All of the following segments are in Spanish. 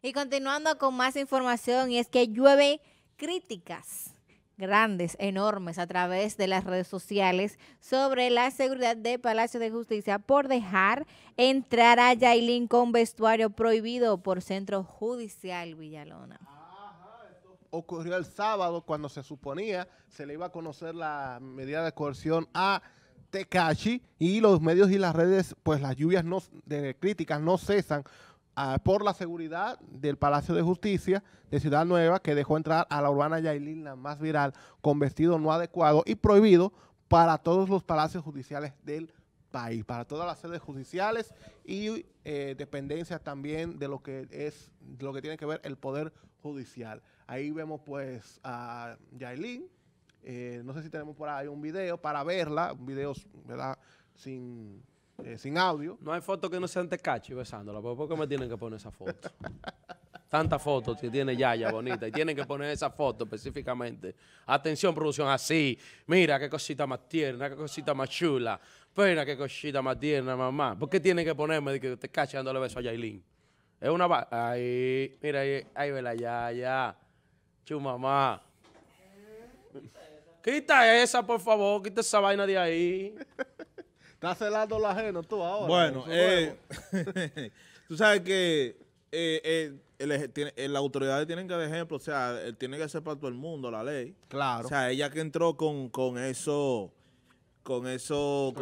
Y continuando con más información, y es que llueve críticas grandes, enormes, a través de las redes sociales sobre la seguridad de Palacio de Justicia por dejar entrar a Yailin con vestuario prohibido por Centro Judicial Villalona. ocurrió el sábado cuando se suponía se le iba a conocer la medida de coerción a Tecachi y los medios y las redes, pues las lluvias de críticas no cesan por la seguridad del Palacio de Justicia de Ciudad Nueva, que dejó entrar a la urbana Yailin, la más viral, con vestido no adecuado y prohibido para todos los palacios judiciales del país, para todas las sedes judiciales y eh, dependencia también de lo que es, lo que tiene que ver el Poder Judicial. Ahí vemos pues a Yailin, eh, no sé si tenemos por ahí un video para verla, video, ¿verdad? Sin eh, sin audio. No hay foto que no sean Tecachi besándola. Pues, ¿Por qué me tienen que poner esa foto? Tanta foto que tiene Yaya bonita y tienen que poner esa foto específicamente. Atención, producción, así. Mira qué cosita más tierna, qué cosita más chula. Mira qué cosita más tierna, mamá. ¿Por qué tienen que ponerme de que dándole beso a Yailin? Es una... Ahí, mira, ahí, ahí ve la Yaya. mamá. Quita esa, por favor, quita esa vaina de ahí. Estás celando lo ajeno tú ahora. Bueno, eh, tú sabes que eh, eh, las autoridades tienen que dar ejemplo, o sea, tiene que hacer para todo el mundo la ley. Claro. O sea, ella que entró con, con eso, con eso,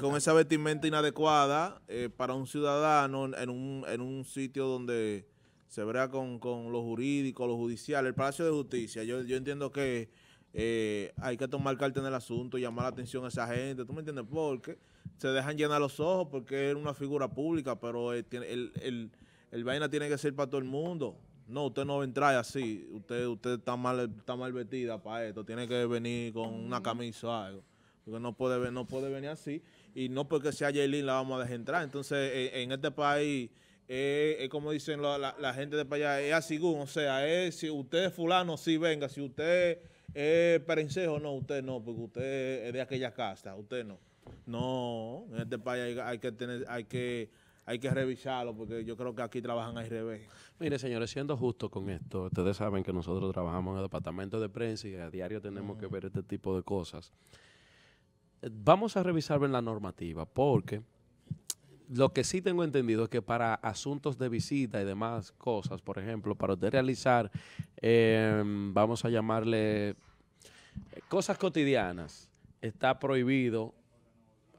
con, esa vestimenta inadecuada para un ciudadano en un, en un sitio donde se vea con, con lo jurídico, lo judicial, el Palacio de Justicia. Yo, yo entiendo que eh, hay que tomar carta en el asunto, llamar la atención a esa gente, ¿tú me entiendes? Porque se dejan llenar los ojos porque es una figura pública, pero eh, el, el, vaina tiene que ser para todo el mundo. No, usted no entra así, usted usted está mal está mal vestida para esto, tiene que venir con una camisa o algo. Porque no puede, no puede venir así y no porque sea Jaylin la vamos a dejar entrar. Entonces, eh, en, este país es, como dicen la, gente de para allá, es así, o sea, es si usted es fulano, sí venga, si usted eh, Perencejo, no, usted no, porque usted es de aquella casa. usted no. No, en este país hay, que tener, hay que hay que revisarlo porque yo creo que aquí trabajan al revés. Mire, señores, siendo justo con esto, ustedes saben que nosotros trabajamos en el departamento de prensa y a diario tenemos que ver este tipo de cosas. Vamos a revisar bien la normativa porque lo que sí tengo entendido es que para asuntos de visita y demás cosas, por ejemplo, para usted realizar, em, vamos a llamarle cosas cotidianas, está prohibido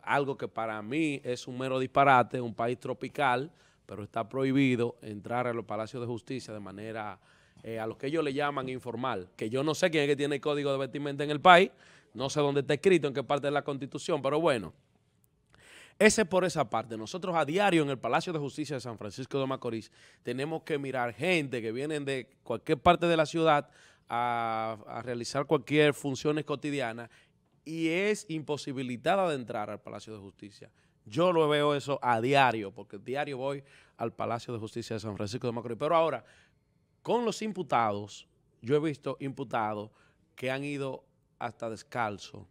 algo que para mí es un mero disparate, un país tropical, pero está prohibido entrar a los palacios de justicia de manera, eh, a lo que ellos le llaman informal, que yo no sé quién es que tiene el código de vestimenta en el país, no sé dónde está escrito, en qué parte de la constitución, pero bueno. Ese por esa parte. Nosotros a diario en el Palacio de Justicia de San Francisco de Macorís tenemos que mirar gente que vienen de cualquier parte de la ciudad a, realizar cualquier funciones cotidiana y es imposibilitada de entrar al Palacio de Justicia. Yo lo veo eso a diario, porque diario voy al Palacio de Justicia de San Francisco de Macorís. Pero ahora, con los imputados, yo he visto imputados que han ido hasta descalzo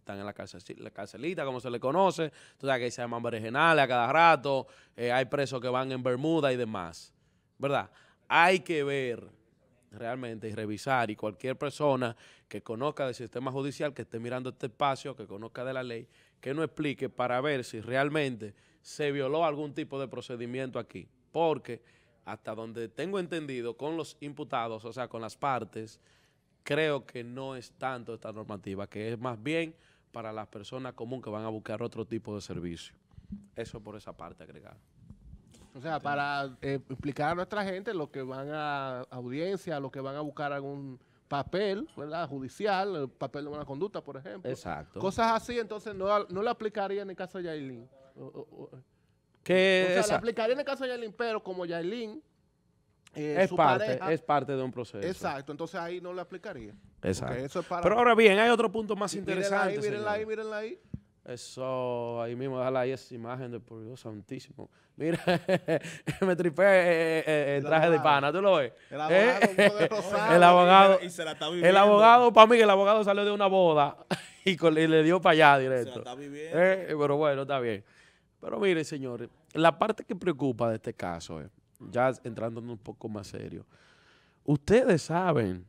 están en la, cárcel, la carcelita, como se le conoce. Entonces, aquí se llaman berenjenales a cada rato. Eh, hay presos que van en Bermuda y demás. ¿Verdad? Hay que ver realmente y revisar. Y cualquier persona que conozca del sistema judicial, que esté mirando este espacio, que conozca de la ley, que nos explique para ver si realmente se violó algún tipo de procedimiento aquí. Porque hasta donde tengo entendido, con los imputados, o sea, con las partes, creo que no es tanto esta normativa, que es más bien para las personas comunes que van a buscar otro tipo de servicio. Eso por esa parte agregada. O sea, para eh, explicar a nuestra gente los que van a audiencia, los que van a buscar algún papel, ¿verdad? Judicial, el papel de una conducta, por ejemplo. Exacto. Cosas así, entonces no, no le aplicaría en el caso de Yailin. O, que o sea, la aplicaría en el caso de Yailin, pero como Yailín, eh, es, parte, es parte de un proceso. Exacto, entonces ahí no le aplicaría. Exacto. Pero ahora bien, hay otro punto más interesante. Mírenla ahí, mírenla ahí, Eso, ahí mismo, déjala ahí esa imagen de por Dios santísimo. Mira, me tripé eh, eh, el traje de pana, ¿tú lo ves? El abogado, el abogado, para mí el abogado salió de una boda y, le dio para allá directo. Se está viviendo. pero bueno, está bien. Pero mire, señores, la parte que preocupa de este caso es ya entrando un poco más serio, ustedes saben,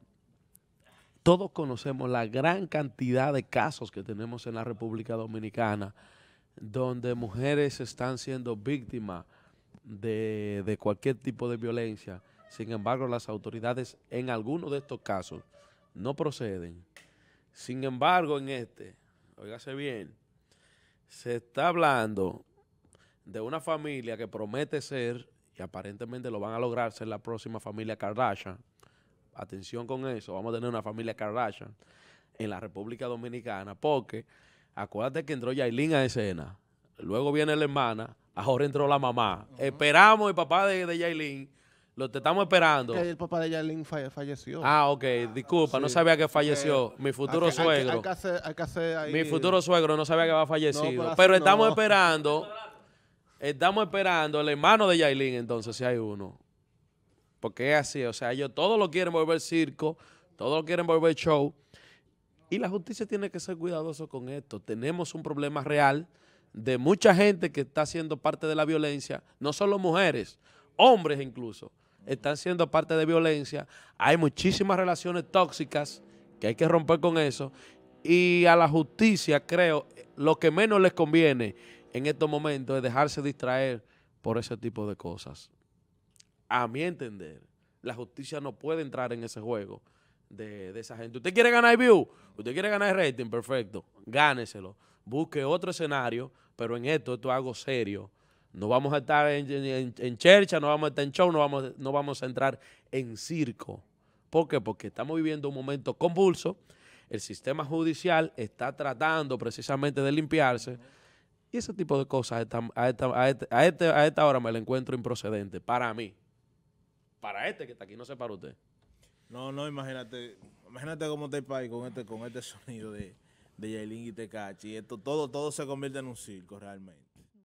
todos conocemos la gran cantidad de casos que tenemos en la República Dominicana donde mujeres están siendo víctimas de, cualquier tipo de violencia. Sin embargo, las autoridades en algunos de estos casos no proceden. Sin embargo, en este, oígase bien, se está hablando de una familia que promete ser y aparentemente lo van a lograr ser la próxima familia Kardashian. Atención con eso, vamos a tener una familia Kardashian en la República Dominicana, porque acuérdate que entró Yailin a escena, luego viene la hermana, ahora entró la mamá. Esperamos el papá de, de Yailin, lo te estamos esperando. el papá de Yailin falleció. Ah, ok, disculpa, no sabía que falleció. mi futuro suegro. Mi futuro suegro no sabía que había fallecido. pero, estamos esperando. Estamos esperando el hermano de Yailin, entonces, si hay uno. Porque es así, o sea, ellos todos lo quieren volver circo, todos lo quieren volver show. Y la justicia tiene que ser cuidadoso con esto. Tenemos un problema real de mucha gente que está siendo parte de la violencia, no solo mujeres, hombres incluso, están siendo parte de violencia. Hay muchísimas relaciones tóxicas que hay que romper con eso. Y a la justicia, creo, lo que menos les conviene en estos momentos es dejarse distraer por ese tipo de cosas. A mi entender, la justicia no puede entrar en ese juego de, esa gente. Usted quiere ganar view, usted quiere ganar rating, perfecto, gáneselo. Busque otro escenario, pero en esto, esto es algo serio. No vamos a estar en, en, no vamos a estar en show, no vamos, no vamos a entrar en circo. ¿Por qué? Porque estamos viviendo un momento convulso. El sistema judicial está tratando precisamente de limpiarse. Y ese tipo de cosas a esta, a, esta, a, este, este, esta hora me lo encuentro improcedente, para mí. Para este que está aquí, no sé para usted. No, no, imagínate, imagínate cómo está el país con este, con este sonido de, de y Tecachi. Esto, todo, todo se convierte en un circo realmente.